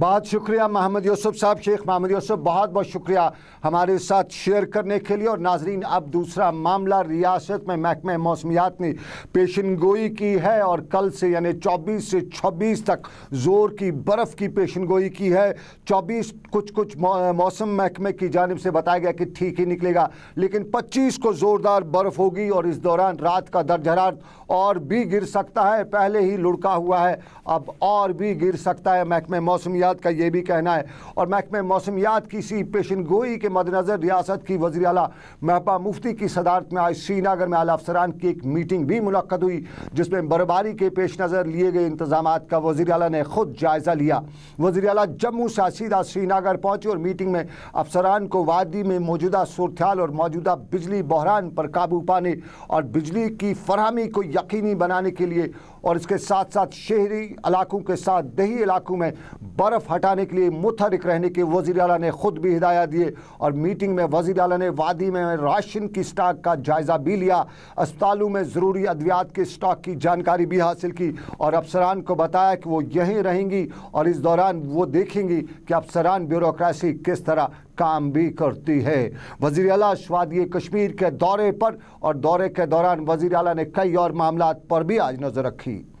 बहुत शुक्रिया मोहम्मद यूसुफ साहब शेख मोहम्मद यूसुफ बहुत बहुत शुक्रिया हमारे साथ शेयर करने के लिए और नाजरीन अब दूसरा मामला रियासत में महकमे मौसमियात ने पेशन गोई की है और कल से यानी 24 से 26 तक ज़ोर की बर्फ़ की पेशन गोई की है 24 कुछ कुछ मौसम महकमे की जानब से बताया गया कि ठीक ही निकलेगा लेकिन पच्चीस को ज़ोरदार बर्फ़ होगी और इस दौरान रात का दर्ज हरार और भी गिर सकता है पहले ही लुढ़का हुआ है अब और भी गिर सकता है महकमे मौसमियात मौसमियात का यह भी कहना है और महकमे मौसमियात की सी पेशन गोई के मद्देनज़र रियासत की वजी अला महबा मुफ्ती की सदारत में आज श्रीनगर में अला अफसरान की एक मीटिंग भी मुनद हुई जिसमें बर्फबारी के पेश नज़र लिए गए इंतजाम का वजी अला ने खुद जायज़ा लिया वजी अला जम्मू से सीधा श्रीनगर पहुंचे और मीटिंग में अफसरान को वादी में मौजूदा सूरत और मौजूदा बिजली बहरान पर काबू पाने और बिजली की फरहमी को यकीनी बनाने के लिए और इसके साथ साथ शहरी इलाकों के साथ दही इलाकों में बर्फ तरफ हटाने के लिए मुतहरक रहने के वजीर अला ने खुद भी हिदायत दिए और मीटिंग में वजीर अला ने वादी में राशन की स्टॉक का जायज़ा भी लिया अस्पतालों में ज़रूरी अद्वियात के स्टॉक की जानकारी भी हासिल की और अफसरान को बताया कि वो यहीं रहेंगी और इस दौरान वो देखेंगी कि अफसरान ब्यूरोसी किस तरह काम भी करती है वजीर अला शवादी कश्मीर के दौरे पर और दौरे के दौरान वजीर अला ने कई और मामला पर भी आज नज़र रखी